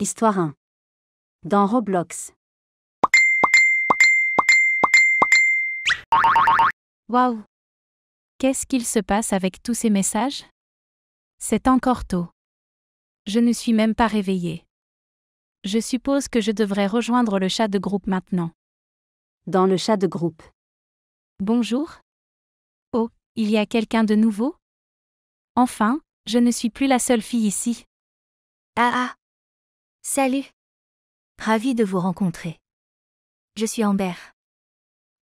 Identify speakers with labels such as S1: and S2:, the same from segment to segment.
S1: Histoire 1. Dans Roblox. Waouh Qu'est-ce qu'il se passe avec tous ces messages C'est encore tôt. Je ne suis même pas réveillée. Je suppose que je devrais rejoindre le chat de groupe maintenant. Dans le chat de groupe. Bonjour Oh, il y a quelqu'un de nouveau Enfin, je ne suis plus la seule fille ici. Ah ah Salut. Ravi de vous rencontrer. Je suis Amber.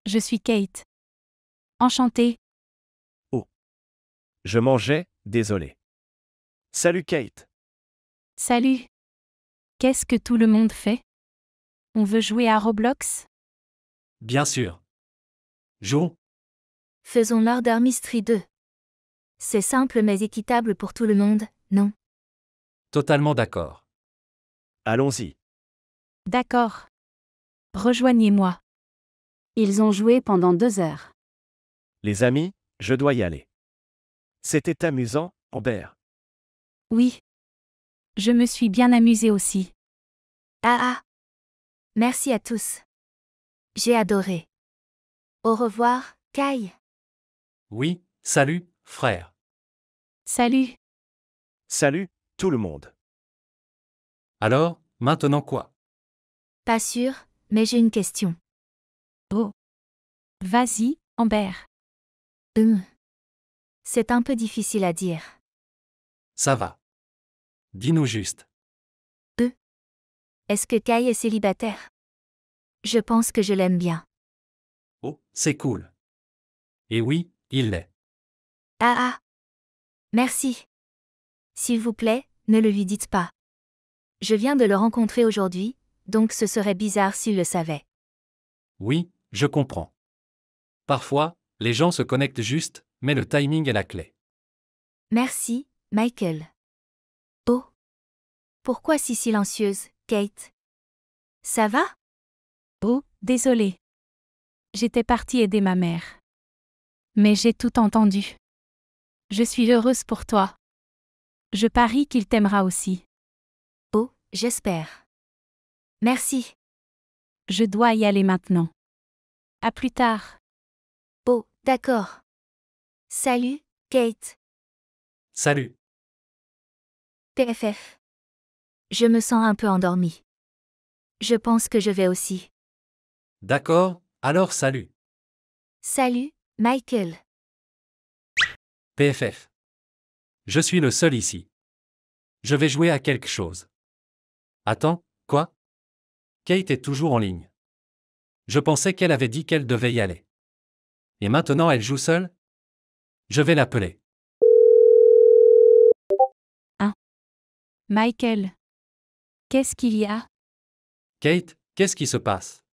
S1: Je suis Kate. Enchantée.
S2: Oh. Je mangeais, désolé.
S1: Salut Kate. Salut. Qu'est-ce que tout le monde fait On veut jouer à Roblox
S2: Bien sûr. Jouons.
S1: Faisons Murder Mystery 2. C'est simple mais équitable pour tout le monde, non
S2: Totalement d'accord. Allons-y.
S1: D'accord. Rejoignez-moi. Ils ont joué pendant deux heures.
S2: Les amis, je dois y aller. C'était amusant, Robert.
S1: Oui. Je me suis bien amusé aussi. Ah ah. Merci à tous. J'ai adoré. Au revoir, Kai.
S2: Oui, salut, frère. Salut. Salut, tout le monde. Alors, maintenant quoi
S1: Pas sûr, mais j'ai une question. Oh. Vas-y, Amber. Hum. C'est un peu difficile à dire.
S2: Ça va. Dis-nous juste.
S1: Euh. Est-ce que Kai est célibataire Je pense que je l'aime bien.
S2: Oh, c'est cool. Et oui, il l'est.
S1: Ah ah. Merci. S'il vous plaît, ne le lui dites pas. Je viens de le rencontrer aujourd'hui, donc ce serait bizarre s'il le savait.
S2: Oui, je comprends. Parfois, les gens se connectent juste, mais le timing est la clé.
S1: Merci, Michael. Oh. Pourquoi si silencieuse, Kate Ça va Oh, désolé. J'étais partie aider ma mère. Mais j'ai tout entendu. Je suis heureuse pour toi. Je parie qu'il t'aimera aussi j'espère. Merci. Je dois y aller maintenant. À plus tard. Bon, oh, d'accord. Salut, Kate. Salut. PFF. Je me sens un peu endormie. Je pense que je vais aussi.
S2: D'accord, alors salut.
S1: Salut, Michael.
S2: PFF. Je suis le seul ici. Je vais jouer à quelque chose. Attends, quoi Kate est toujours en ligne. Je pensais qu'elle avait dit qu'elle devait y aller. Et maintenant elle joue seule Je vais l'appeler.
S1: 1. Ah. Michael. Qu'est-ce qu'il y a
S2: Kate, qu'est-ce qui se passe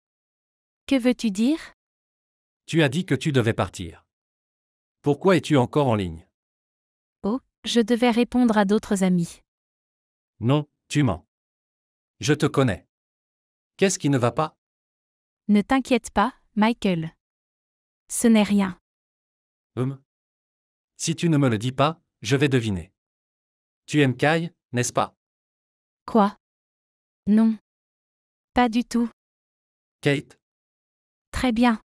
S1: Que veux-tu dire
S2: Tu as dit que tu devais partir. Pourquoi es-tu encore en ligne
S1: Oh, je devais répondre à d'autres amis.
S2: Non, tu mens. Je te connais. Qu'est-ce qui ne va pas
S1: Ne t'inquiète pas, Michael. Ce n'est rien.
S2: Hum. Si tu ne me le dis pas, je vais deviner. Tu aimes Kai, n'est-ce pas
S1: Quoi Non. Pas du tout. Kate Très bien.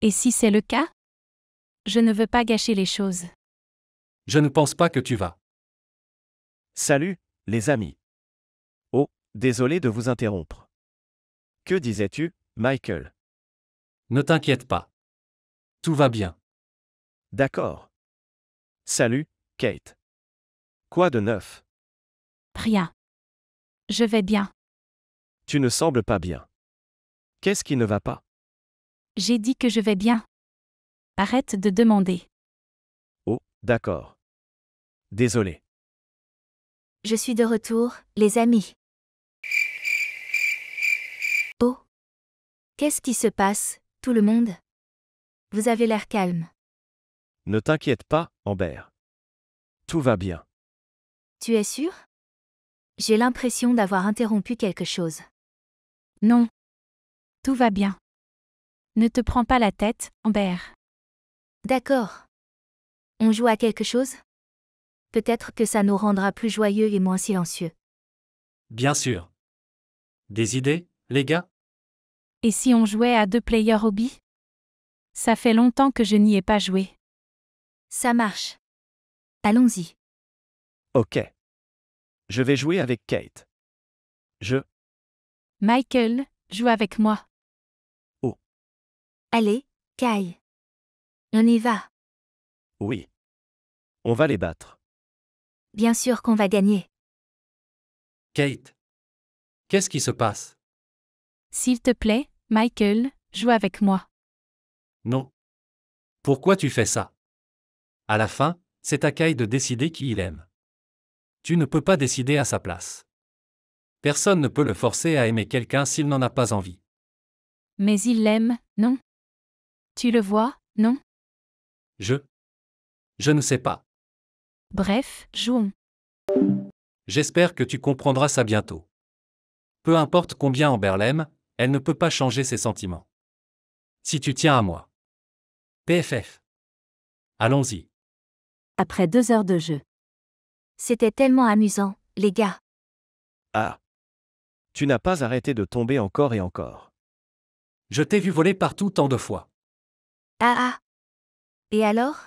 S1: Et si c'est le cas Je ne veux pas gâcher les choses.
S2: Je ne pense pas que tu vas. Salut, les amis. Désolé de vous interrompre. Que disais-tu, Michael Ne t'inquiète pas. Tout va bien. D'accord. Salut, Kate. Quoi de neuf
S1: Rien. Je vais bien.
S2: Tu ne sembles pas bien. Qu'est-ce qui ne va pas
S1: J'ai dit que je vais bien. Arrête de demander.
S2: Oh, d'accord. Désolé.
S1: Je suis de retour, les amis. Qu'est-ce qui se passe, tout le monde Vous avez l'air calme.
S2: Ne t'inquiète pas, Amber. Tout va bien.
S1: Tu es sûr J'ai l'impression d'avoir interrompu quelque chose. Non. Tout va bien. Ne te prends pas la tête, Amber. D'accord. On joue à quelque chose Peut-être que ça nous rendra plus joyeux et moins silencieux.
S2: Bien sûr. Des idées, les gars
S1: et si on jouait à deux players hobby Ça fait longtemps que je n'y ai pas joué. Ça marche. Allons-y.
S2: Ok. Je vais jouer avec Kate. Je.
S1: Michael, joue avec moi. Oh. Allez, Kai. On y va.
S2: Oui. On va les battre.
S1: Bien sûr qu'on va gagner.
S2: Kate. Qu'est-ce qui se passe
S1: S'il te plaît, Michael, joue avec moi.
S2: Non. Pourquoi tu fais ça À la fin, c'est à Kai de décider qui il aime. Tu ne peux pas décider à sa place. Personne ne peut le forcer à aimer quelqu'un s'il n'en a pas envie.
S1: Mais il l'aime, non Tu le vois, non
S2: Je Je ne sais pas.
S1: Bref, jouons.
S2: J'espère que tu comprendras ça bientôt. Peu importe combien Amber l'aime, elle ne peut pas changer ses sentiments. Si tu tiens à moi. PFF. Allons-y.
S1: Après deux heures de jeu. C'était tellement amusant, les gars.
S2: Ah. Tu n'as pas arrêté de tomber encore et encore. Je t'ai vu voler partout tant de fois.
S1: Ah ah. Et alors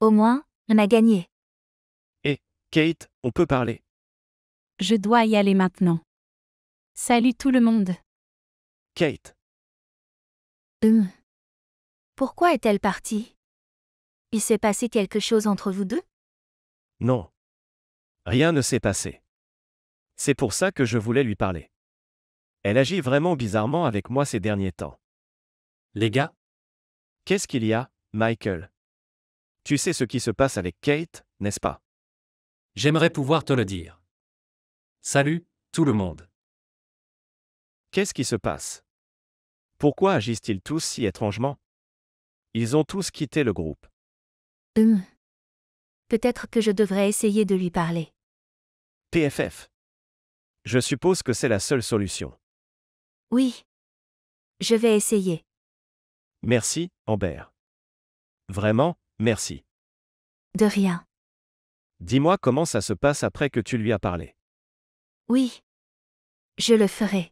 S1: Au moins, on a gagné.
S2: Hé, eh, Kate, on peut parler.
S1: Je dois y aller maintenant. Salut tout le monde. Kate. Hum. Pourquoi est-elle partie Il s'est passé quelque chose entre vous deux
S2: Non. Rien ne s'est passé. C'est pour ça que je voulais lui parler. Elle agit vraiment bizarrement avec moi ces derniers temps. Les gars Qu'est-ce qu'il y a, Michael Tu sais ce qui se passe avec Kate, n'est-ce pas J'aimerais pouvoir te le dire. Salut, tout le monde. Qu'est-ce qui se passe Pourquoi agissent-ils tous si étrangement Ils ont tous quitté le groupe.
S1: Hum. Peut-être que je devrais essayer de lui parler.
S2: PFF. Je suppose que c'est la seule solution.
S1: Oui. Je vais essayer.
S2: Merci, Amber. Vraiment, merci. De rien. Dis-moi comment ça se passe après que tu lui as parlé.
S1: Oui. Je le ferai.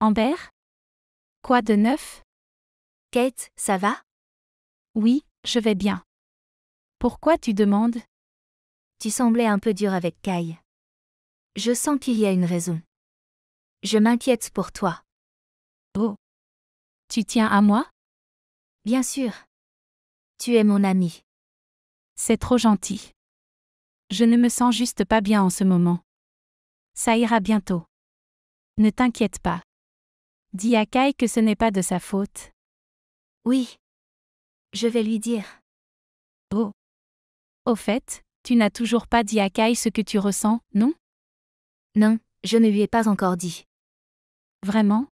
S1: Amber Quoi de neuf Kate, ça va Oui, je vais bien. Pourquoi tu demandes Tu semblais un peu dur avec Kai. Je sens qu'il y a une raison. Je m'inquiète pour toi. Oh. Tu tiens à moi Bien sûr. Tu es mon ami. C'est trop gentil. Je ne me sens juste pas bien en ce moment. Ça ira bientôt. Ne t'inquiète pas. Dis à Kai que ce n'est pas de sa faute. Oui. Je vais lui dire. Oh. Au fait, tu n'as toujours pas dit à Kai ce que tu ressens, non Non, je ne lui ai pas encore dit. Vraiment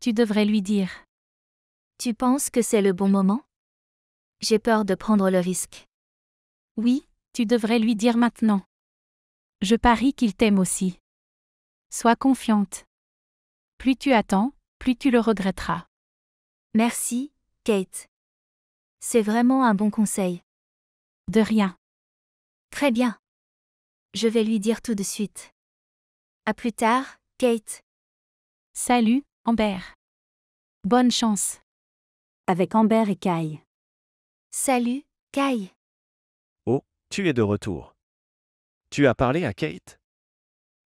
S1: Tu devrais lui dire. Tu penses que c'est le bon moment J'ai peur de prendre le risque. Oui, tu devrais lui dire maintenant. Je parie qu'il t'aime aussi. Sois confiante. Plus tu attends, plus tu le regretteras. Merci, Kate. C'est vraiment un bon conseil. De rien. Très bien. Je vais lui dire tout de suite. À plus tard, Kate. Salut, Amber. Bonne chance. Avec Amber et Kai. Salut, Kai.
S2: Oh, tu es de retour. Tu as parlé à Kate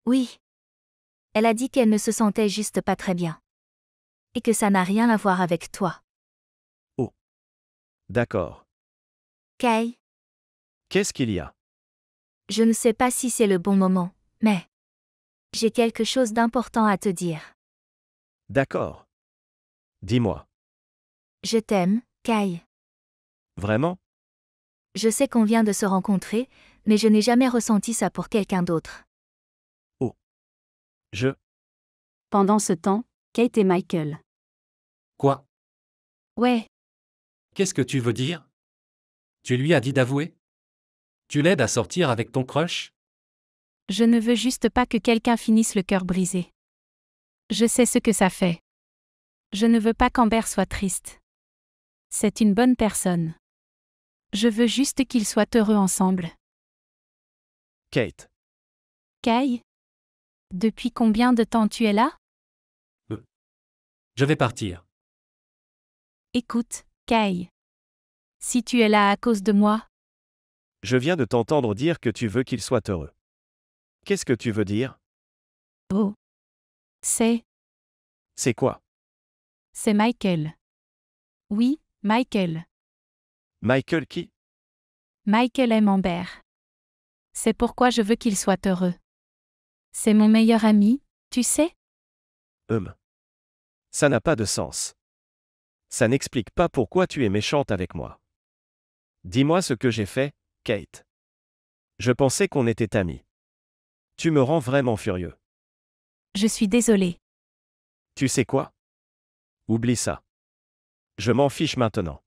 S1: Oui. Elle a dit qu'elle ne se sentait juste pas très bien. Et que ça n'a rien à voir avec toi.
S2: Oh. D'accord. Kay. Qu'est-ce qu'il y a
S1: Je ne sais pas si c'est le bon moment, mais... J'ai quelque chose d'important à te dire.
S2: D'accord. Dis-moi.
S1: Je t'aime, Kai. Vraiment Je sais qu'on vient de se rencontrer, mais je n'ai jamais ressenti ça pour quelqu'un d'autre.
S2: Oh. Je.
S1: Pendant ce temps, Kate et Michael. Quoi Ouais.
S2: Qu'est-ce que tu veux dire Tu lui as dit d'avouer Tu l'aides à sortir avec ton crush
S1: Je ne veux juste pas que quelqu'un finisse le cœur brisé. Je sais ce que ça fait. Je ne veux pas qu'Amber soit triste. C'est une bonne personne. Je veux juste qu'ils soient heureux ensemble. Kate. Kai Depuis combien de temps tu es là
S2: euh, Je vais partir.
S1: Écoute, Kai. Si tu es là à cause de moi,
S2: Je viens de t'entendre dire que tu veux qu'il soit heureux. Qu'est-ce que tu veux dire
S1: oh. C'est, C'est quoi c'est Michael. Oui, Michael.
S2: Michael qui
S1: Michael est Amber. C'est pourquoi je veux qu'il soit heureux. C'est mon meilleur ami, tu sais
S2: Hum. Ça n'a pas de sens. Ça n'explique pas pourquoi tu es méchante avec moi. Dis-moi ce que j'ai fait, Kate. Je pensais qu'on était amis. Tu me rends vraiment furieux.
S1: Je suis désolée.
S2: Tu sais quoi Oublie ça. Je m'en fiche maintenant.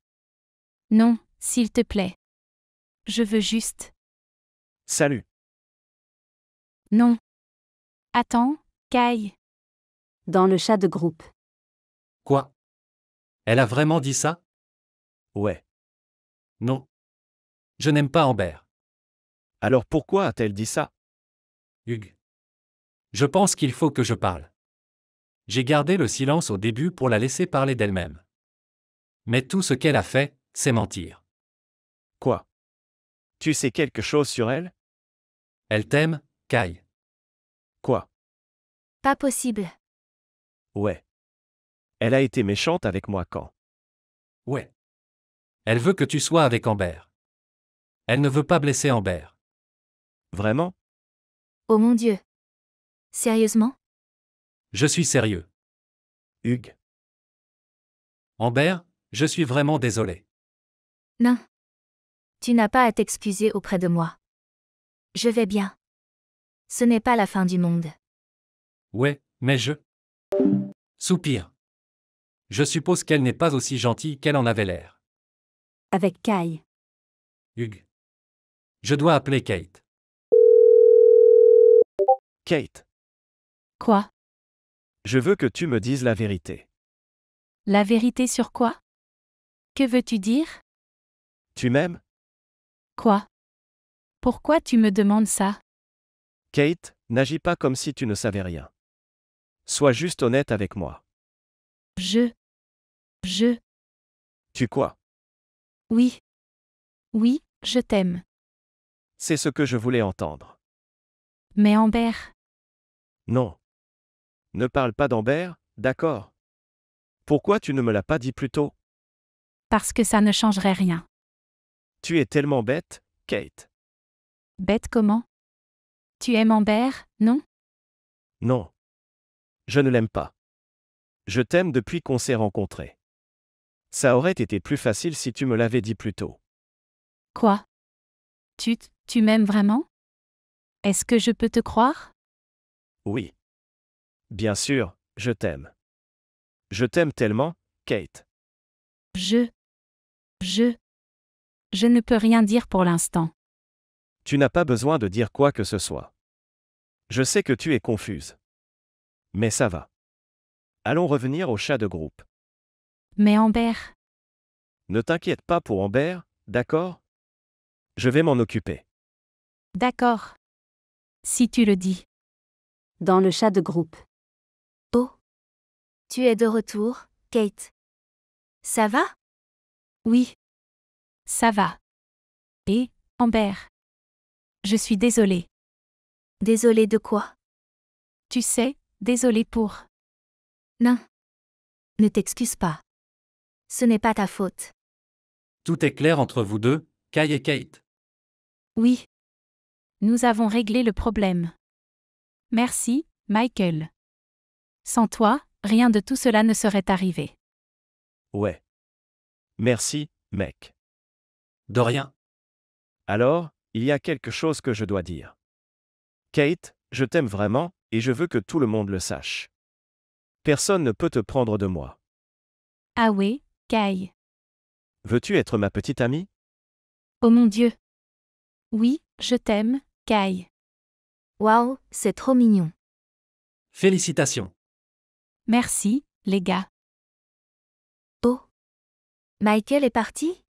S1: Non, s'il te plaît. Je veux juste. Salut. Non. Attends, Kai. Dans le chat de groupe.
S2: Quoi Elle a vraiment dit ça Ouais. Non. Je n'aime pas Amber. Alors pourquoi a-t-elle dit ça Hugues. Je pense qu'il faut que je parle. J'ai gardé le silence au début pour la laisser parler d'elle-même. Mais tout ce qu'elle a fait, c'est mentir. Quoi tu sais quelque chose sur elle Elle t'aime, Kai. Quoi
S1: Pas possible.
S2: Ouais. Elle a été méchante avec moi quand Ouais. Elle veut que tu sois avec Amber. Elle ne veut pas blesser Amber. Vraiment
S1: Oh mon Dieu. Sérieusement
S2: Je suis sérieux. Hugues. Amber, je suis vraiment désolé.
S1: Non. Tu n'as pas à t'excuser auprès de moi. Je vais bien. Ce n'est pas la fin du monde.
S2: Ouais, mais je... Soupir. Je suppose qu'elle n'est pas aussi gentille qu'elle en avait l'air.
S1: Avec Kai.
S2: Hug. Je dois appeler Kate.
S1: Kate. Quoi
S2: Je veux que tu me dises la vérité.
S1: La vérité sur quoi Que veux-tu dire Tu m'aimes Quoi Pourquoi tu me demandes ça
S2: Kate, n'agis pas comme si tu ne savais rien. Sois juste honnête avec moi.
S1: Je. Je. Tu quoi Oui. Oui, je t'aime.
S2: C'est ce que je voulais entendre. Mais Amber. Non. Ne parle pas d'Amber, d'accord Pourquoi tu ne me l'as pas dit plus tôt
S1: Parce que ça ne changerait rien.
S2: Tu es tellement bête, Kate.
S1: Bête comment Tu aimes Amber, non
S2: Non. Je ne l'aime pas. Je t'aime depuis qu'on s'est rencontrés. Ça aurait été plus facile si tu me l'avais dit plus tôt.
S1: Quoi Tu, tu m'aimes vraiment Est-ce que je peux te croire
S2: Oui. Bien sûr, je t'aime. Je t'aime tellement, Kate.
S1: Je. Je. Je ne peux rien dire pour l'instant.
S2: Tu n'as pas besoin de dire quoi que ce soit. Je sais que tu es confuse. Mais ça va. Allons revenir au chat de groupe. Mais Amber. Ne t'inquiète pas pour Amber, d'accord Je vais m'en occuper.
S1: D'accord. Si tu le dis. Dans le chat de groupe. Oh. Tu es de retour, Kate. Ça va Oui. Ça va. Et, Amber Je suis désolée. Désolée de quoi Tu sais, désolée pour. Non. Ne t'excuse pas. Ce n'est pas ta faute.
S2: Tout est clair entre vous deux, Kai et Kate.
S1: Oui. Nous avons réglé le problème. Merci, Michael. Sans toi, rien de tout cela ne serait arrivé.
S2: Ouais. Merci, mec. De rien. Alors, il y a quelque chose que je dois dire. Kate, je t'aime vraiment, et je veux que tout le monde le sache. Personne ne peut te prendre de moi.
S1: Ah oui, Kai.
S2: Veux-tu être ma petite amie
S1: Oh mon Dieu. Oui, je t'aime, Kai. Waouh, c'est trop mignon.
S2: Félicitations.
S1: Merci, les gars. Oh. Michael est parti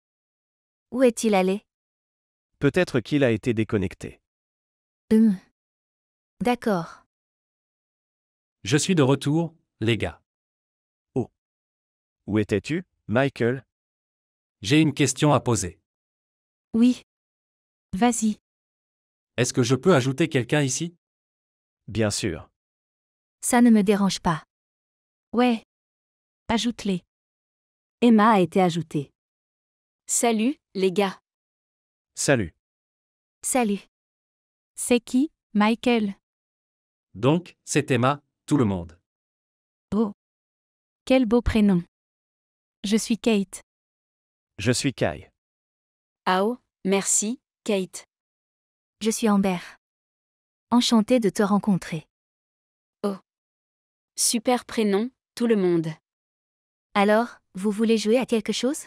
S1: où est-il allé
S2: Peut-être qu'il a été déconnecté.
S1: Hum. D'accord.
S2: Je suis de retour, les gars. Oh. Où étais-tu, Michael J'ai une question à poser.
S1: Oui. Vas-y.
S2: Est-ce que je peux ajouter quelqu'un ici Bien sûr.
S1: Ça ne me dérange pas. Ouais. Ajoute-les. Emma a été ajoutée. Salut, les gars. Salut. Salut. C'est qui, Michael
S2: Donc, c'est Emma, tout le monde.
S1: Oh. Quel beau prénom. Je suis Kate.
S2: Je suis Kai.
S1: oh, merci, Kate. Je suis Amber. Enchantée de te rencontrer. Oh. Super prénom, tout le monde. Alors, vous voulez jouer à quelque chose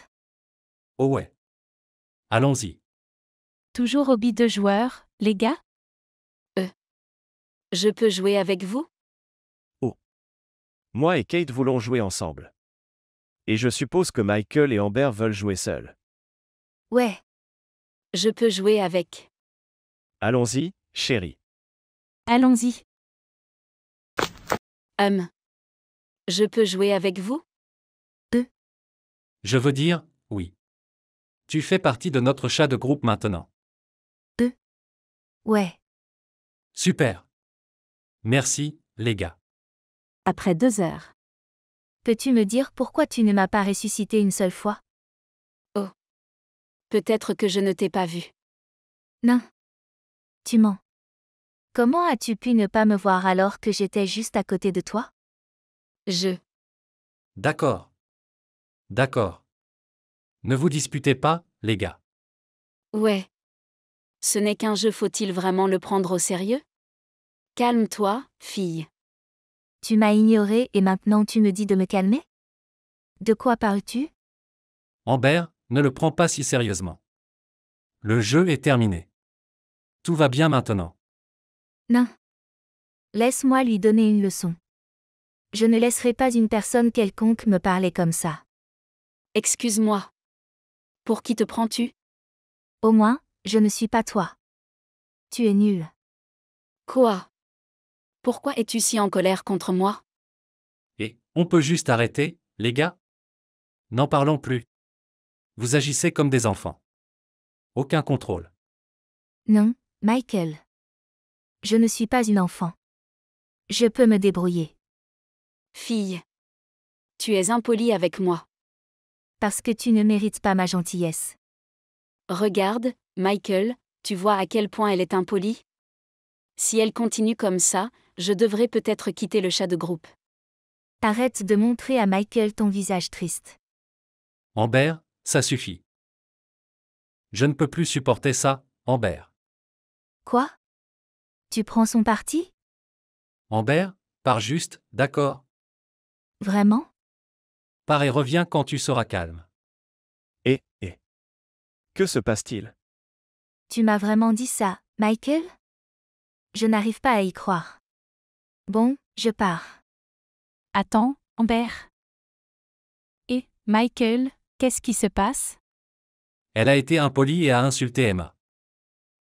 S2: Oh ouais. Allons-y.
S1: Toujours hobby de joueurs, les gars Euh. Je peux jouer avec vous Oh.
S2: Moi et Kate voulons jouer ensemble. Et je suppose que Michael et Amber veulent jouer seuls.
S1: Ouais. Je peux jouer avec.
S2: Allons-y, chérie.
S1: Allons-y. Hum. Je peux jouer avec vous
S2: Je veux dire, oui. Tu fais partie de notre chat de groupe maintenant.
S1: Euh. Ouais.
S2: Super. Merci, les gars.
S1: Après deux heures. Peux-tu me dire pourquoi tu ne m'as pas ressuscité une seule fois Oh. Peut-être que je ne t'ai pas vu. Non. Tu mens. Comment as-tu pu ne pas me voir alors que j'étais juste à côté de toi Je.
S2: D'accord. D'accord. Ne vous disputez pas, les gars.
S1: Ouais. Ce n'est qu'un jeu, faut-il vraiment le prendre au sérieux Calme-toi, fille. Tu m'as ignoré et maintenant tu me dis de me calmer De quoi parles-tu
S2: Amber, ne le prends pas si sérieusement. Le jeu est terminé. Tout va bien maintenant.
S1: Non. Laisse-moi lui donner une leçon. Je ne laisserai pas une personne quelconque me parler comme ça. Excuse-moi. Pour qui te prends-tu Au moins, je ne suis pas toi. Tu es nul. Quoi Pourquoi es-tu si en colère contre moi
S2: Eh, on peut juste arrêter, les gars N'en parlons plus. Vous agissez comme des enfants. Aucun contrôle.
S1: Non, Michael. Je ne suis pas une enfant. Je peux me débrouiller. Fille. Tu es impolie avec moi parce que tu ne mérites pas ma gentillesse. Regarde, Michael, tu vois à quel point elle est impolie Si elle continue comme ça, je devrais peut-être quitter le chat de groupe. Arrête de montrer à Michael ton visage triste.
S2: Amber, ça suffit. Je ne peux plus supporter ça, Amber.
S1: Quoi Tu prends son parti
S2: Amber, par juste, d'accord. Vraiment Pars et reviens quand tu seras calme. Et, et. Que se passe-t-il
S1: Tu m'as vraiment dit ça, Michael Je n'arrive pas à y croire. Bon, je pars. Attends, Amber. Et, Michael, qu'est-ce qui se passe
S2: Elle a été impolie et a insulté Emma.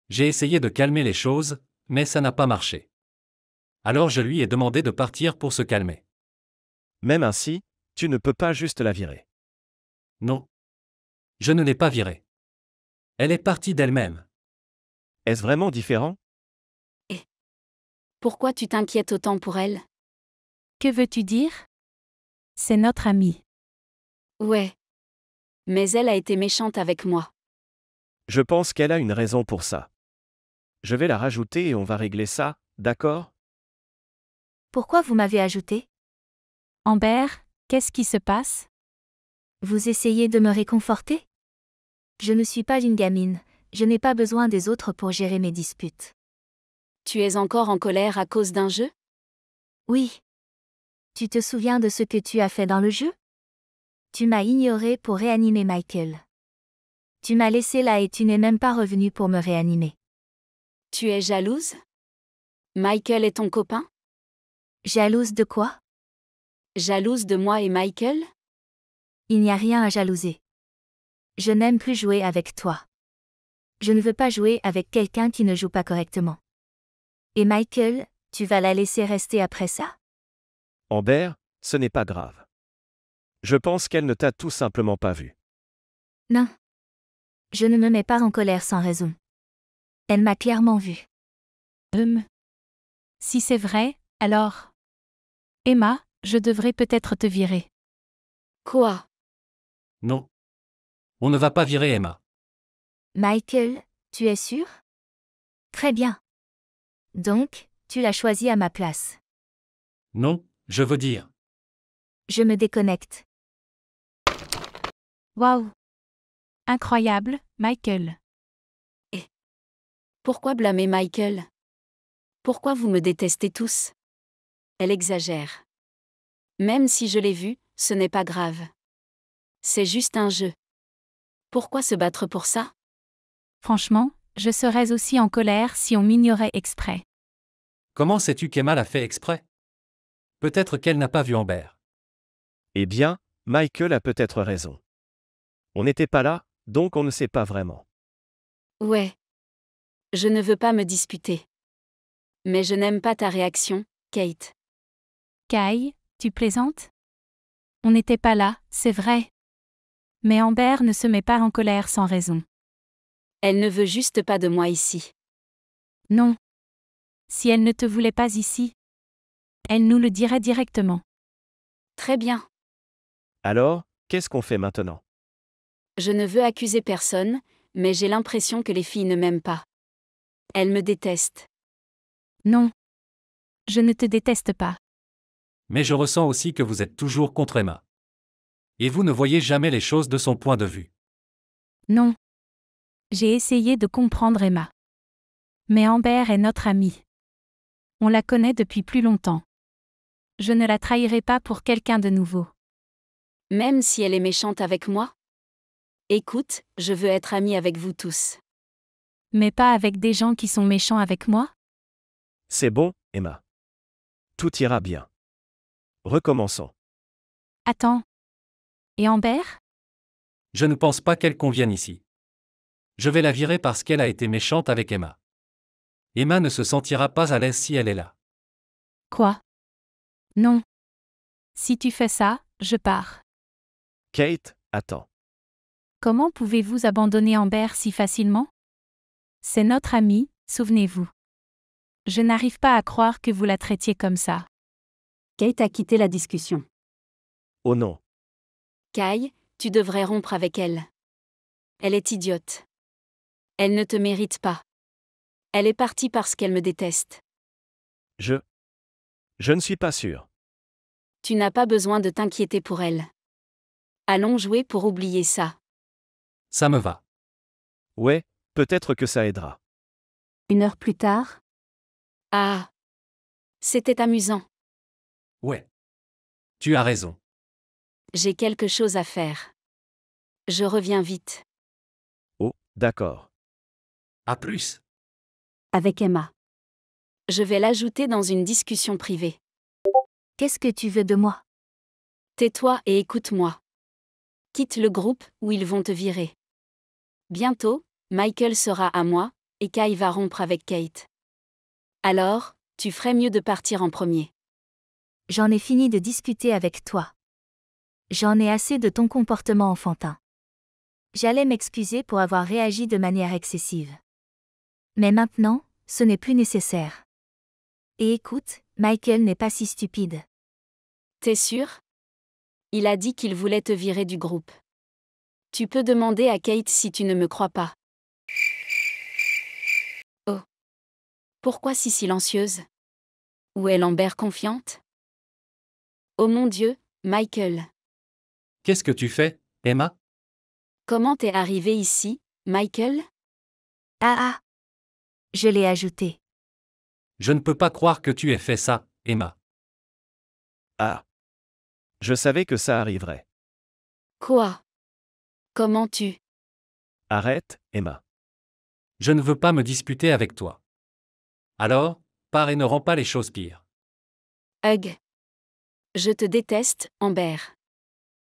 S2: J'ai essayé de calmer les choses, mais ça n'a pas marché. Alors je lui ai demandé de partir pour se calmer. Même ainsi, tu ne peux pas juste la virer. Non. Je ne l'ai pas virée. Elle est partie d'elle-même. Est-ce vraiment différent
S1: Et Pourquoi tu t'inquiètes autant pour elle Que veux-tu dire C'est notre amie. Ouais. Mais elle a été méchante avec moi.
S2: Je pense qu'elle a une raison pour ça. Je vais la rajouter et on va régler ça, d'accord
S1: Pourquoi vous m'avez ajouté Amber, Qu'est-ce qui se passe Vous essayez de me réconforter Je ne suis pas une gamine, je n'ai pas besoin des autres pour gérer mes disputes. Tu es encore en colère à cause d'un jeu Oui. Tu te souviens de ce que tu as fait dans le jeu Tu m'as ignoré pour réanimer Michael. Tu m'as laissé là et tu n'es même pas revenu pour me réanimer. Tu es jalouse Michael est ton copain Jalouse de quoi Jalouse de moi et Michael Il n'y a rien à jalouser. Je n'aime plus jouer avec toi. Je ne veux pas jouer avec quelqu'un qui ne joue pas correctement. Et Michael, tu vas la laisser rester après ça
S2: Amber, ce n'est pas grave. Je pense qu'elle ne t'a tout simplement pas vu.
S1: Non. Je ne me mets pas en colère sans raison. Elle m'a clairement vu. Hum. Si c'est vrai, alors. Emma, je devrais peut-être te virer. Quoi
S2: Non. On ne va pas virer Emma.
S1: Michael, tu es sûr Très bien. Donc, tu l'as choisi à ma place.
S2: Non, je veux dire.
S1: Je me déconnecte. Waouh Incroyable, Michael. Et pourquoi blâmer Michael Pourquoi vous me détestez tous Elle exagère. Même si je l'ai vu, ce n'est pas grave. C'est juste un jeu. Pourquoi se battre pour ça Franchement, je serais aussi en colère si on m'ignorait exprès.
S2: Comment sais-tu qu'Emma l'a fait exprès Peut-être qu'elle n'a pas vu Amber. Eh bien, Michael a peut-être raison. On n'était pas là, donc on ne sait pas vraiment.
S1: Ouais. Je ne veux pas me disputer. Mais je n'aime pas ta réaction, Kate. Kai, tu plaisantes On n'était pas là, c'est vrai. Mais Amber ne se met pas en colère sans raison. Elle ne veut juste pas de moi ici. Non. Si elle ne te voulait pas ici, elle nous le dirait directement. Très bien.
S2: Alors, qu'est-ce qu'on fait maintenant
S1: Je ne veux accuser personne, mais j'ai l'impression que les filles ne m'aiment pas. Elles me détestent. Non. Je ne te déteste pas
S2: mais je ressens aussi que vous êtes toujours contre Emma. Et vous ne voyez jamais les choses de son point de vue.
S1: Non. J'ai essayé de comprendre Emma. Mais Amber est notre amie. On la connaît depuis plus longtemps. Je ne la trahirai pas pour quelqu'un de nouveau. Même si elle est méchante avec moi Écoute, je veux être amie avec vous tous. Mais pas avec des gens qui sont méchants avec moi
S2: C'est bon, Emma. Tout ira bien. Recommençons.
S1: Attends. Et Amber
S2: Je ne pense pas qu'elle convienne ici. Je vais la virer parce qu'elle a été méchante avec Emma. Emma ne se sentira pas à l'aise si elle est là.
S1: Quoi Non. Si tu fais ça, je pars.
S2: Kate, attends.
S1: Comment pouvez-vous abandonner Amber si facilement C'est notre amie, souvenez-vous. Je n'arrive pas à croire que vous la traitiez comme ça. Kate a quitté la discussion. Oh non. Kai, tu devrais rompre avec elle. Elle est idiote. Elle ne te mérite pas. Elle est partie parce qu'elle me déteste.
S2: Je. Je ne suis pas sûr.
S1: Tu n'as pas besoin de t'inquiéter pour elle. Allons jouer pour oublier ça.
S2: Ça me va. Ouais, peut-être que ça aidera.
S1: Une heure plus tard Ah. C'était amusant.
S2: Ouais. Tu as raison.
S1: J'ai quelque chose à faire. Je reviens vite.
S2: Oh, d'accord. À plus.
S1: Avec Emma. Je vais l'ajouter dans une discussion privée. Qu'est-ce que tu veux de moi Tais-toi et écoute-moi. Quitte le groupe ou ils vont te virer. Bientôt, Michael sera à moi, et Kai va rompre avec Kate. Alors, tu ferais mieux de partir en premier. J'en ai fini de discuter avec toi. J'en ai assez de ton comportement enfantin. J'allais m'excuser pour avoir réagi de manière excessive. Mais maintenant, ce n'est plus nécessaire. Et écoute, Michael n'est pas si stupide. T'es sûr Il a dit qu'il voulait te virer du groupe. Tu peux demander à Kate si tu ne me crois pas. Oh. Pourquoi si silencieuse Ou est Lambert confiante Oh mon Dieu, Michael.
S2: Qu'est-ce que tu fais, Emma
S1: Comment t'es arrivé ici, Michael Ah ah Je l'ai ajouté.
S2: Je ne peux pas croire que tu aies fait ça, Emma. Ah Je savais que ça arriverait.
S1: Quoi Comment tu
S2: Arrête, Emma. Je ne veux pas me disputer avec toi. Alors, pars et ne rends pas les choses pires.
S1: Hug. Je te déteste, Amber.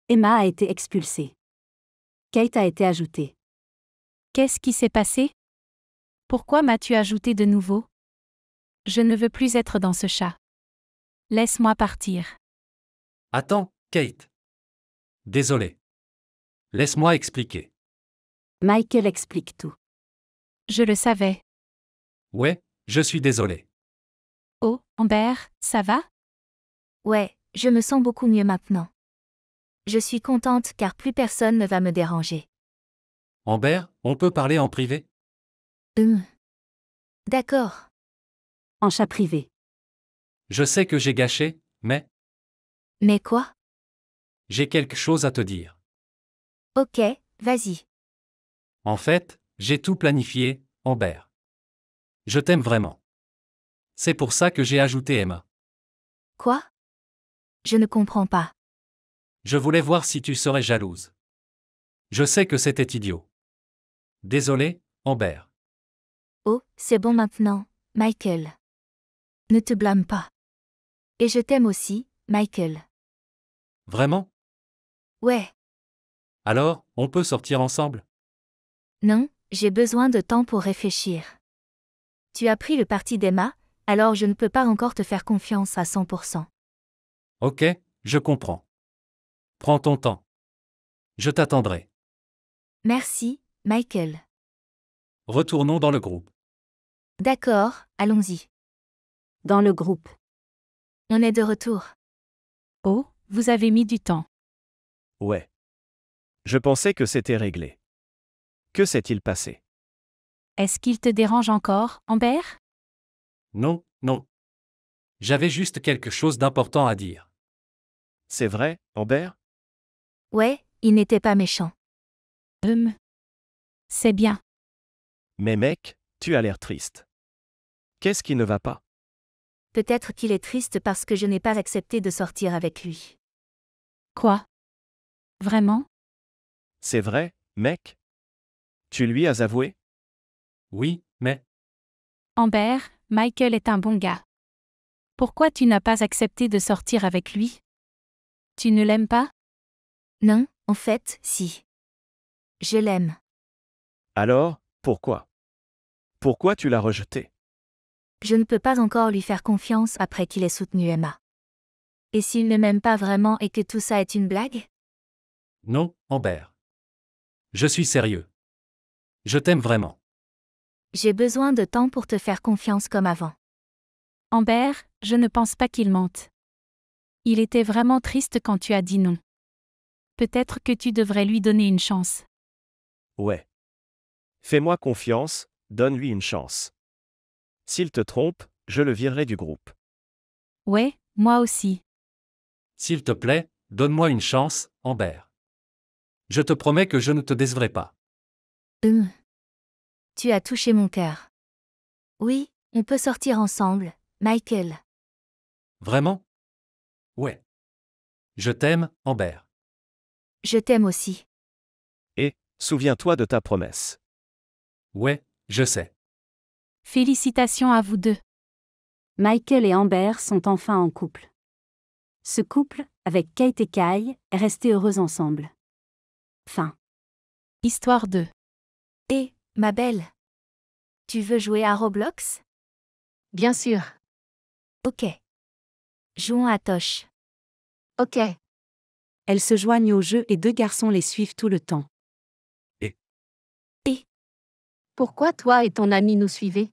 S1: Emma a été expulsée. Kate a été ajoutée. Qu'est-ce qui s'est passé Pourquoi m'as-tu ajouté de nouveau Je ne veux plus être dans ce chat. Laisse-moi partir.
S2: Attends, Kate. Désolé. Laisse-moi expliquer.
S1: Michael explique tout. Je le savais.
S2: Ouais, je suis désolé.
S1: Oh, Amber, ça va Ouais, je me sens beaucoup mieux maintenant. Je suis contente car plus personne ne va me déranger.
S2: Amber, on peut parler en privé
S1: Hum. D'accord. En chat privé.
S2: Je sais que j'ai gâché, mais Mais quoi j'ai quelque chose à te dire.
S1: Ok, vas-y.
S2: En fait, j'ai tout planifié, Amber. Je t'aime vraiment. C'est pour ça que j'ai ajouté Emma.
S1: Quoi je ne comprends pas.
S2: Je voulais voir si tu serais jalouse. Je sais que c'était idiot. Désolé, Amber.
S1: Oh, c'est bon maintenant, Michael. Ne te blâme pas. Et je t'aime aussi, Michael. Vraiment Ouais.
S2: Alors, on peut sortir ensemble
S1: Non, j'ai besoin de temps pour réfléchir. Tu as pris le parti d'Emma, alors je ne peux pas encore te faire confiance à 100%.
S2: Ok, je comprends. Prends ton temps. Je t'attendrai.
S1: Merci, Michael.
S2: Retournons dans le groupe.
S1: D'accord, allons-y. Dans le groupe. On est de retour. Oh, vous avez mis du temps.
S2: Ouais. Je pensais que c'était réglé. Que s'est-il passé
S1: Est-ce qu'il te dérange encore, Amber
S2: Non, non. J'avais juste quelque chose d'important à dire. C'est vrai, Amber
S1: Ouais, il n'était pas méchant. Hum. C'est bien.
S2: Mais mec, tu as l'air triste. Qu'est-ce qui ne va pas
S1: Peut-être qu'il est triste parce que je n'ai pas accepté de sortir avec lui. Quoi Vraiment
S2: C'est vrai, mec Tu lui as avoué Oui, mais...
S1: Amber, Michael est un bon gars. Pourquoi tu n'as pas accepté de sortir avec lui tu ne l'aimes pas Non, en fait, si. Je l'aime.
S2: Alors, pourquoi Pourquoi tu l'as rejeté
S1: Je ne peux pas encore lui faire confiance après qu'il ait soutenu Emma. Et s'il ne m'aime pas vraiment et que tout ça est une blague
S2: Non, Amber. Je suis sérieux. Je t'aime vraiment.
S1: J'ai besoin de temps pour te faire confiance comme avant. Amber, je ne pense pas qu'il mente. Il était vraiment triste quand tu as dit non. Peut-être que tu devrais lui donner une chance.
S2: Ouais. Fais-moi confiance, donne-lui une chance. S'il te trompe, je le virerai du groupe.
S1: Ouais, moi aussi.
S2: S'il te plaît, donne-moi une chance, Amber. Je te promets que je ne te décevrai pas.
S1: Hum. Tu as touché mon cœur. Oui, on peut sortir ensemble, Michael.
S2: Vraiment Ouais. Je t'aime, Amber.
S1: Je t'aime aussi.
S2: Et, souviens-toi de ta promesse. Ouais, je sais.
S1: Félicitations à vous deux. Michael et Amber sont enfin en couple. Ce couple, avec Kate et Kai, est resté heureux ensemble. Fin. Histoire 2. Et ma belle. Tu veux jouer à Roblox Bien sûr. Ok. Jouons à Toche. Ok. Elles se joignent au jeu et deux garçons les suivent tout le temps. Et Et Pourquoi toi et ton ami nous suivez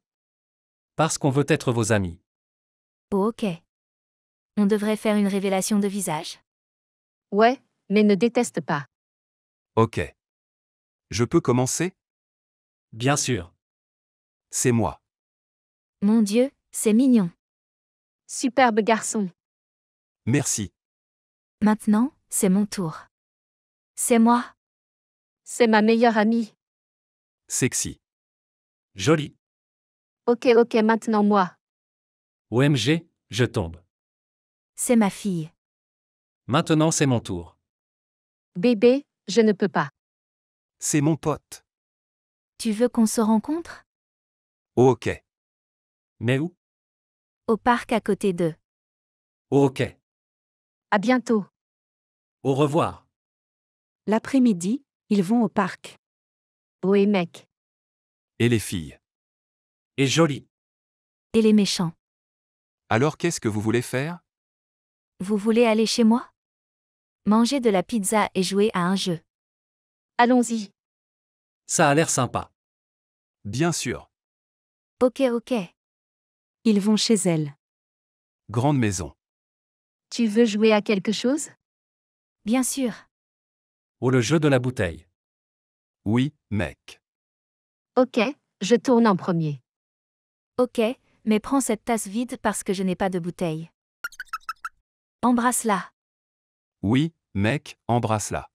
S2: Parce qu'on veut être vos amis.
S1: Oh, ok. On devrait faire une révélation de visage. Ouais, mais ne déteste pas.
S2: Ok. Je peux commencer Bien sûr. C'est moi.
S1: Mon Dieu, c'est mignon. Superbe garçon. Merci. Maintenant, c'est mon tour. C'est moi. C'est ma meilleure amie.
S2: Sexy. Jolie.
S1: Ok, ok, maintenant moi.
S2: OMG, je tombe.
S1: C'est ma fille.
S2: Maintenant c'est mon tour.
S1: Bébé, je ne peux pas.
S2: C'est mon pote.
S1: Tu veux qu'on se rencontre
S2: ok. Mais où
S1: au parc à côté d'eux. Ok. À bientôt.
S2: Au revoir.
S1: L'après-midi, ils vont au parc. Oui, mec.
S2: Et les filles. Et joli. Et les méchants. Alors qu'est-ce que vous voulez faire
S1: Vous voulez aller chez moi Manger de la pizza et jouer à un jeu. Allons-y.
S2: Ça a l'air sympa. Bien sûr.
S1: Ok, ok. Ils vont chez elle.
S2: Grande maison.
S1: Tu veux jouer à quelque chose Bien sûr.
S2: Oh le jeu de la bouteille. Oui, mec.
S1: Ok, je tourne en premier. Ok, mais prends cette tasse vide parce que je n'ai pas de bouteille. Embrasse-la.
S2: Oui, mec, embrasse-la.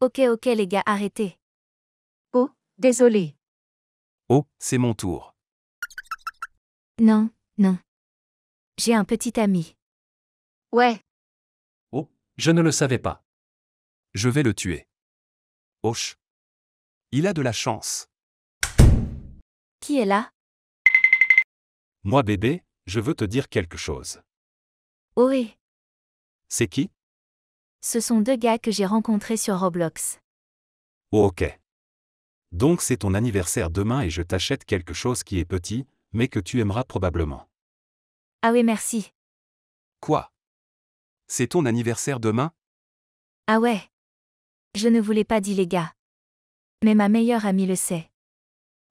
S1: Ok, ok les gars, arrêtez. Oh, désolé.
S2: Oh, c'est mon tour.
S1: Non, non. J'ai un petit ami. Ouais.
S2: Oh, je ne le savais pas. Je vais le tuer. Ouch. Il a de la chance. Qui est là Moi bébé, je veux te dire quelque chose. Oui. C'est qui
S1: Ce sont deux gars que j'ai rencontrés sur Roblox.
S2: Oh ok. Donc c'est ton anniversaire demain et je t'achète quelque chose qui est petit, mais que tu aimeras probablement.
S1: Ah ouais, merci.
S2: Quoi C'est ton anniversaire demain
S1: Ah ouais. Je ne voulais pas dit les gars. Mais ma meilleure amie le sait.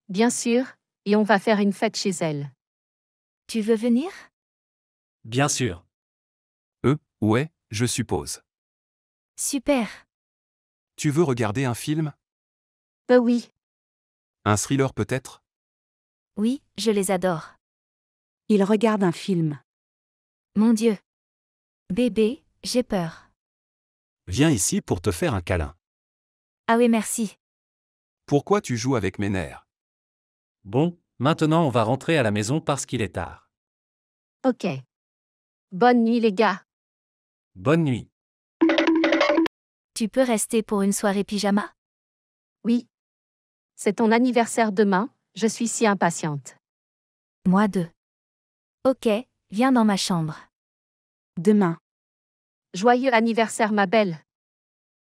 S1: Bien sûr, et on va faire une fête chez elle. Tu veux venir
S2: Bien sûr. Euh, ouais, je suppose. Super. Tu veux regarder un film Bah oui. Un thriller peut-être
S1: oui, je les adore. Il regarde un film. Mon Dieu. Bébé, j'ai peur.
S2: Viens ici pour te faire un câlin.
S1: Ah oui, merci.
S2: Pourquoi tu joues avec mes nerfs Bon, maintenant on va rentrer à la maison parce qu'il est tard.
S1: Ok. Bonne nuit les gars. Bonne nuit. Tu peux rester pour une soirée pyjama Oui. C'est ton anniversaire demain, je suis si impatiente. Moi deux. Ok, viens dans ma chambre. Demain. Joyeux anniversaire ma belle.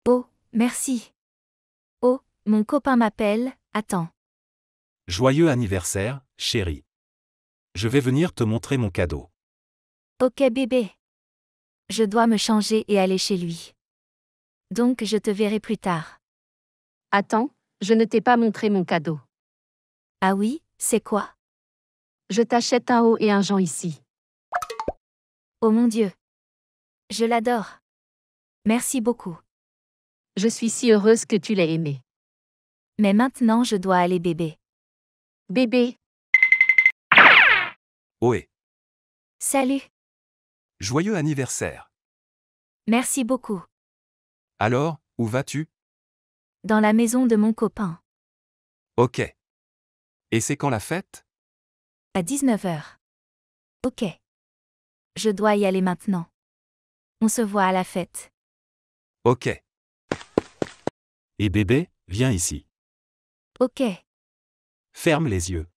S1: Oh, merci. Oh, mon copain m'appelle, attends.
S2: Joyeux anniversaire, chérie. Je vais venir te montrer mon cadeau.
S1: Ok bébé. Je dois me changer et aller chez lui. Donc je te verrai plus tard. Attends, je ne t'ai pas montré mon cadeau. Ah oui, c'est quoi Je t'achète un haut et un Jean ici. Oh mon Dieu. Je l'adore. Merci beaucoup. Je suis si heureuse que tu l'aies aimé. Mais maintenant je dois aller bébé. Bébé. Oui. Salut.
S2: Joyeux anniversaire.
S1: Merci beaucoup.
S2: Alors, où vas-tu
S1: Dans la maison de mon copain.
S2: Ok. Et c'est quand la fête
S1: À 19h. Ok. Je dois y aller maintenant. On se voit à la fête.
S2: Ok. Et bébé, viens ici. Ok. Ferme les yeux.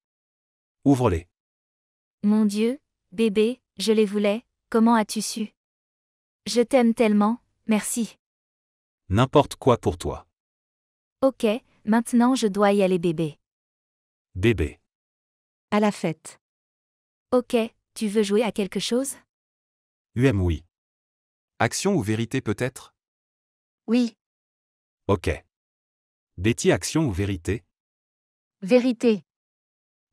S2: Ouvre-les.
S1: Mon Dieu, bébé, je les voulais, comment as-tu su Je t'aime tellement, merci.
S2: N'importe quoi pour toi.
S1: Ok, maintenant je dois y aller bébé. Bébé. À la fête. Ok, tu veux jouer à quelque chose
S2: UM oui. Action ou vérité peut-être Oui. Ok. Betty action ou vérité
S1: Vérité.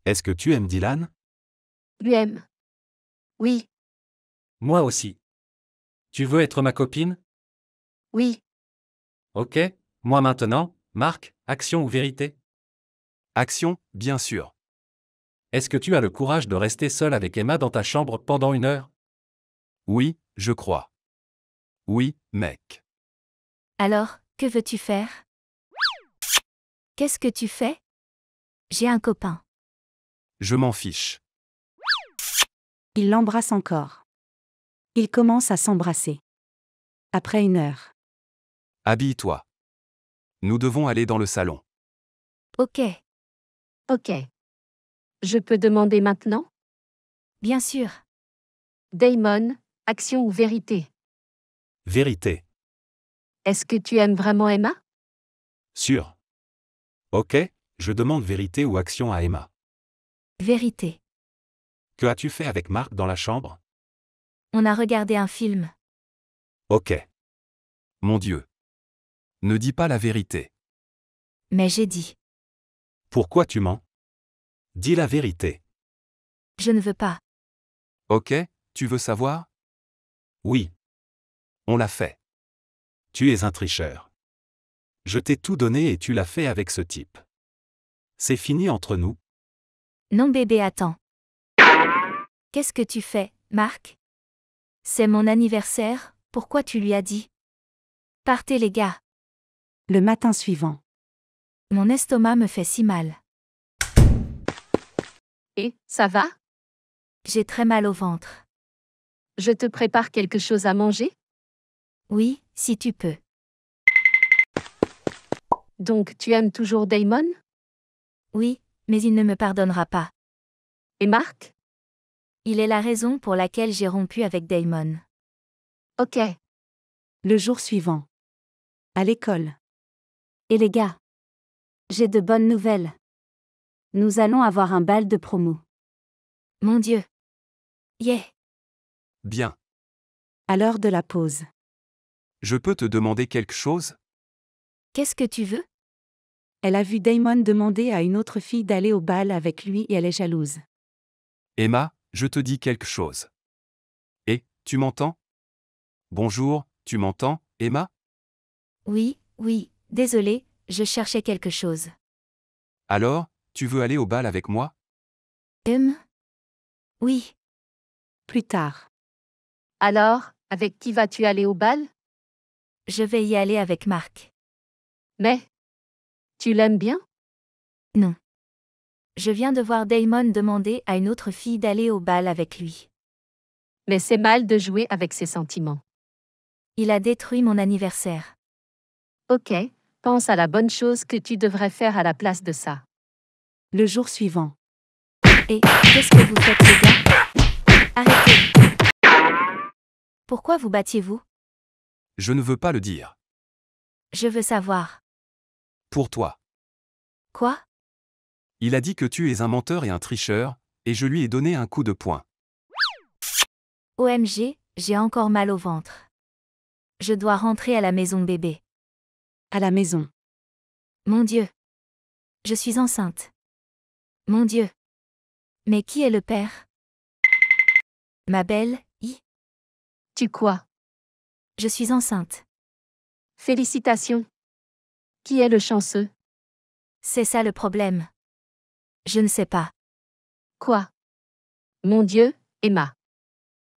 S2: Est-ce que tu aimes Dylan
S1: UM. Oui.
S2: Moi aussi. Tu veux être ma copine Oui. Ok, moi maintenant, Marc, action ou vérité Action, bien sûr. Est-ce que tu as le courage de rester seul avec Emma dans ta chambre pendant une heure Oui, je crois. Oui, mec.
S1: Alors, que veux-tu faire Qu'est-ce que tu fais J'ai un copain.
S2: Je m'en fiche.
S1: Il l'embrasse encore. Il commence à s'embrasser. Après une heure.
S2: Habille-toi. Nous devons aller dans le salon.
S1: Ok. Ok. Je peux demander maintenant Bien sûr. Damon, action ou vérité Vérité. Est-ce que tu aimes vraiment Emma
S2: Sûr. Ok, je demande vérité ou action à Emma. Vérité. Que as-tu fait avec Marc dans la chambre
S1: On a regardé un film.
S2: Ok. Mon Dieu. Ne dis pas la vérité.
S1: Mais j'ai dit.
S2: Pourquoi tu mens Dis la vérité.
S1: Je ne veux pas.
S2: Ok, tu veux savoir Oui. On l'a fait. Tu es un tricheur. Je t'ai tout donné et tu l'as fait avec ce type. C'est fini entre nous
S1: Non bébé, attends. Qu'est-ce que tu fais, Marc C'est mon anniversaire, pourquoi tu lui as dit Partez les gars. Le matin suivant. Mon estomac me fait si mal. Et, ça va J'ai très mal au ventre. Je te prépare quelque chose à manger Oui, si tu peux. Donc tu aimes toujours Damon Oui, mais il ne me pardonnera pas. Et Marc Il est la raison pour laquelle j'ai rompu avec Damon. Ok. Le jour suivant. À l'école. Et les gars j'ai de bonnes nouvelles. Nous allons avoir un bal de promo. Mon Dieu. Yeah. Bien. À l'heure de la pause.
S2: Je peux te demander quelque chose
S1: Qu'est-ce que tu veux Elle a vu Damon demander à une autre fille d'aller au bal avec lui et elle est jalouse.
S2: Emma, je te dis quelque chose. Eh, tu m'entends Bonjour, tu m'entends, Emma
S1: Oui, oui, désolée je cherchais quelque chose.
S2: Alors, tu veux aller au bal avec moi
S1: Hum Oui. Plus tard. Alors, avec qui vas-tu aller au bal Je vais y aller avec Marc. Mais Tu l'aimes bien Non. Je viens de voir Damon demander à une autre fille d'aller au bal avec lui. Mais c'est mal de jouer avec ses sentiments. Il a détruit mon anniversaire. Ok, Pense à la bonne chose que tu devrais faire à la place de ça. Le jour suivant. Et qu'est-ce que vous faites, les gars Arrêtez. Pourquoi vous battiez-vous
S2: Je ne veux pas le dire.
S1: Je veux savoir. Pour toi. Quoi
S2: Il a dit que tu es un menteur et un tricheur, et je lui ai donné un coup de poing.
S1: OMG, j'ai encore mal au ventre. Je dois rentrer à la maison bébé à la maison. Mon Dieu. Je suis enceinte. Mon Dieu. Mais qui est le père Ma belle, I. Tu quoi Je suis enceinte. Félicitations. Qui est le chanceux C'est ça le problème. Je ne sais pas. Quoi Mon Dieu, Emma.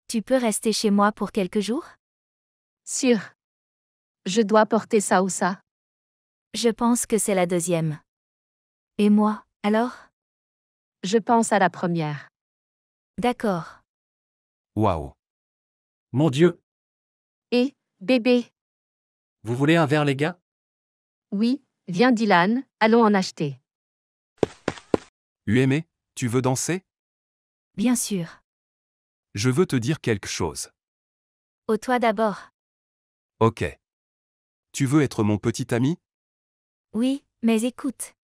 S1: Tu peux rester chez moi pour quelques jours Sûr. Je dois porter ça ou ça. Je pense que c'est la deuxième. Et moi, alors Je pense à la première. D'accord.
S2: Waouh. Mon Dieu.
S1: Et, bébé
S2: Vous voulez un verre, les gars
S1: Oui, viens Dylan, allons en acheter.
S2: Uémé, tu veux danser
S1: Bien sûr.
S2: Je veux te dire quelque chose.
S1: Au toi d'abord.
S2: Ok. Tu veux être mon petit ami
S1: oui, mais écoute.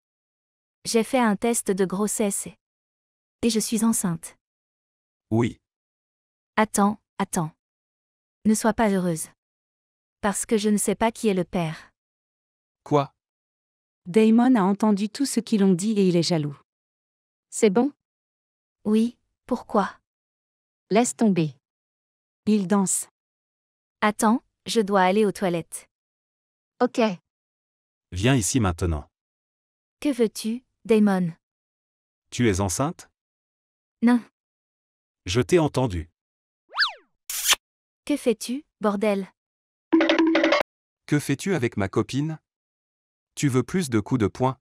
S1: J'ai fait un test de grossesse. Et je suis enceinte. Oui. Attends, attends. Ne sois pas heureuse. Parce que je ne sais pas qui est le père. Quoi Damon a entendu tout ce qu'ils ont dit et il est jaloux. C'est bon Oui, pourquoi Laisse tomber. Il danse. Attends, je dois aller aux toilettes. Ok.
S2: Viens ici maintenant.
S1: Que veux-tu, Damon
S2: Tu es enceinte Non. Je t'ai entendu.
S1: Que fais-tu, bordel
S2: Que fais-tu avec ma copine Tu veux plus de coups de poing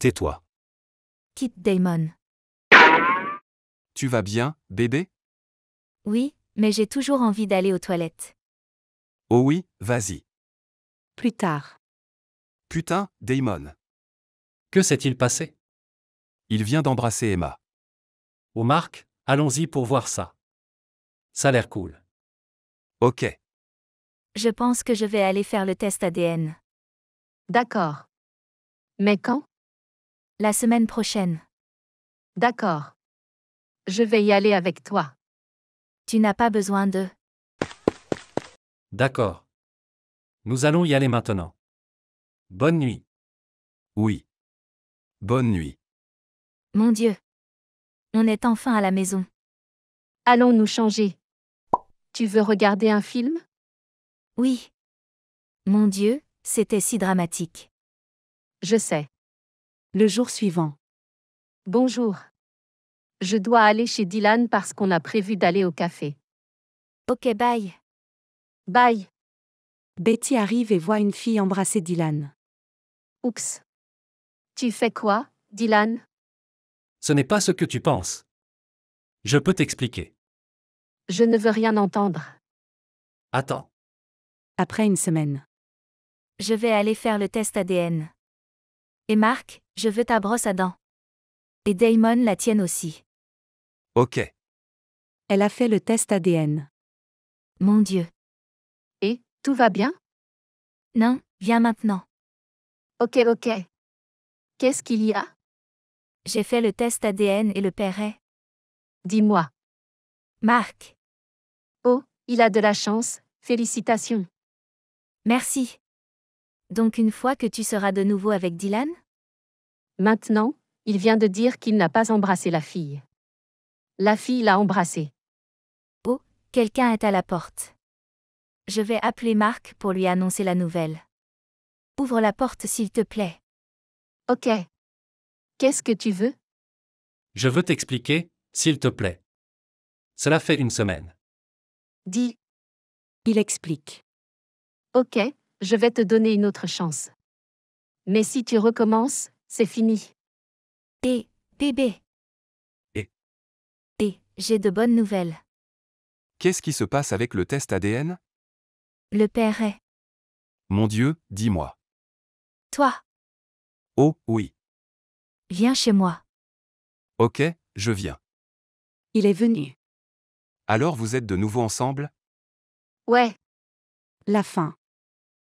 S2: Tais-toi.
S1: Quitte Damon.
S2: Tu vas bien, bébé
S1: Oui, mais j'ai toujours envie d'aller aux toilettes.
S2: Oh oui, vas-y.
S1: Plus tard.
S2: Putain, Damon. Que s'est-il passé Il vient d'embrasser Emma. oh Marc, allons-y pour voir ça. Ça a l'air cool. Ok.
S1: Je pense que je vais aller faire le test ADN. D'accord. Mais quand La semaine prochaine. D'accord. Je vais y aller avec toi. Tu n'as pas besoin de...
S2: D'accord. Nous allons y aller maintenant. Bonne nuit. Oui. Bonne nuit.
S1: Mon Dieu. On est enfin à la maison. Allons nous changer. Tu veux regarder un film Oui. Mon Dieu, c'était si dramatique. Je sais. Le jour suivant. Bonjour. Je dois aller chez Dylan parce qu'on a prévu d'aller au café. Ok, bye. Bye. Betty arrive et voit une fille embrasser Dylan. Oups. Tu fais quoi, Dylan
S2: Ce n'est pas ce que tu penses. Je peux
S1: t'expliquer. Je ne veux rien entendre. Attends. Après une semaine. Je vais aller faire le test ADN. Et Marc, je veux ta brosse à dents. Et Damon la tienne aussi. Ok. Elle a fait le test ADN. Mon Dieu. Et, tout va bien Non, viens maintenant. Ok, ok. Qu'est-ce qu'il y a J'ai fait le test ADN et le est Dis-moi. Marc. Oh, il a de la chance, félicitations. Merci. Donc une fois que tu seras de nouveau avec Dylan Maintenant, il vient de dire qu'il n'a pas embrassé la fille. La fille l'a embrassé. Oh, quelqu'un est à la porte. Je vais appeler Marc pour lui annoncer la nouvelle. Ouvre la porte s'il te plaît. Ok. Qu'est-ce que tu veux
S2: Je veux t'expliquer, s'il te plaît. Cela fait une semaine.
S1: Dis. Il explique. Ok, je vais te donner une autre chance. Mais si tu recommences, c'est fini. Et, bébé. Eh. Et, j'ai de bonnes nouvelles.
S2: Qu'est-ce qui se passe avec le test ADN
S1: Le père est.
S2: Mon Dieu, dis-moi. Toi. Oh, oui.
S1: Viens chez moi.
S2: Ok, je viens.
S1: Il est venu.
S2: Alors vous êtes de nouveau ensemble
S1: Ouais. La fin.